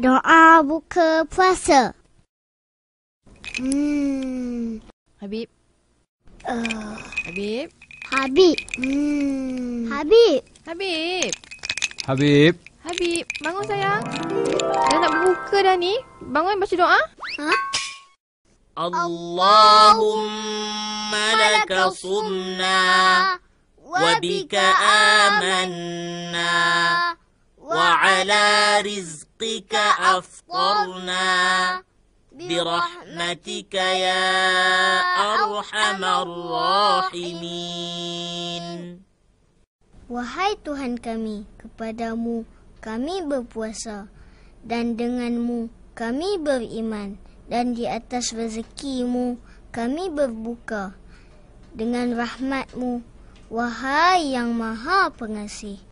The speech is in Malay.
Doa buka puasa. Hmm. Habib. Uh. Habib. Habib. Hmm. Habib. Habib. Habib. Habib, bangun sayang. Dah nak buka dah ni. Bangun baca doa. Ha? Allahumma laka sunna wa bika amanna ala rizqika afqarna birahmatika ya arhamar rahimin Wahai Tuhan kami, kepadamu kami berpuasa dan denganmu kami beriman dan di atas rezekimu kami berbuka dengan rahmatmu, wahai yang maha pengasih.